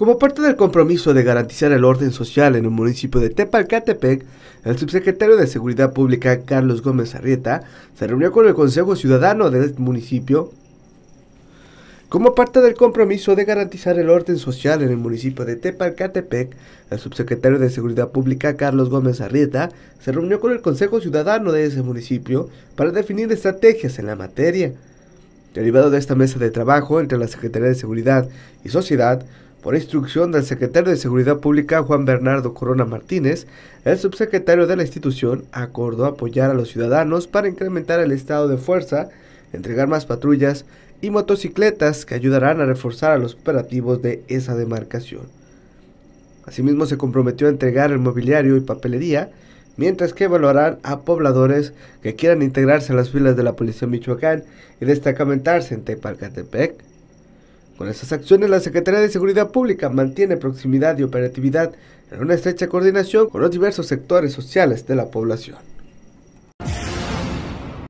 Como parte del compromiso de garantizar el orden social en el municipio de Tepalcatepec, el subsecretario de Seguridad Pública Carlos Gómez Arrieta se reunió con el Consejo Ciudadano del municipio como parte del compromiso de garantizar el orden social en el municipio de Tepalcatepec, el subsecretario de Seguridad Pública Carlos Gómez Arrieta se reunió con el Consejo Ciudadano de ese municipio para definir estrategias en la materia. Derivado de esta mesa de trabajo entre la Secretaría de Seguridad y Sociedad, por instrucción del secretario de Seguridad Pública Juan Bernardo Corona Martínez, el subsecretario de la institución acordó apoyar a los ciudadanos para incrementar el estado de fuerza, entregar más patrullas y motocicletas que ayudarán a reforzar a los operativos de esa demarcación. Asimismo se comprometió a entregar el mobiliario y papelería, mientras que evaluarán a pobladores que quieran integrarse a las filas de la Policía Michoacán y destacamentarse en Tepalcatepec, con estas acciones, la Secretaría de Seguridad Pública mantiene proximidad y operatividad en una estrecha coordinación con los diversos sectores sociales de la población.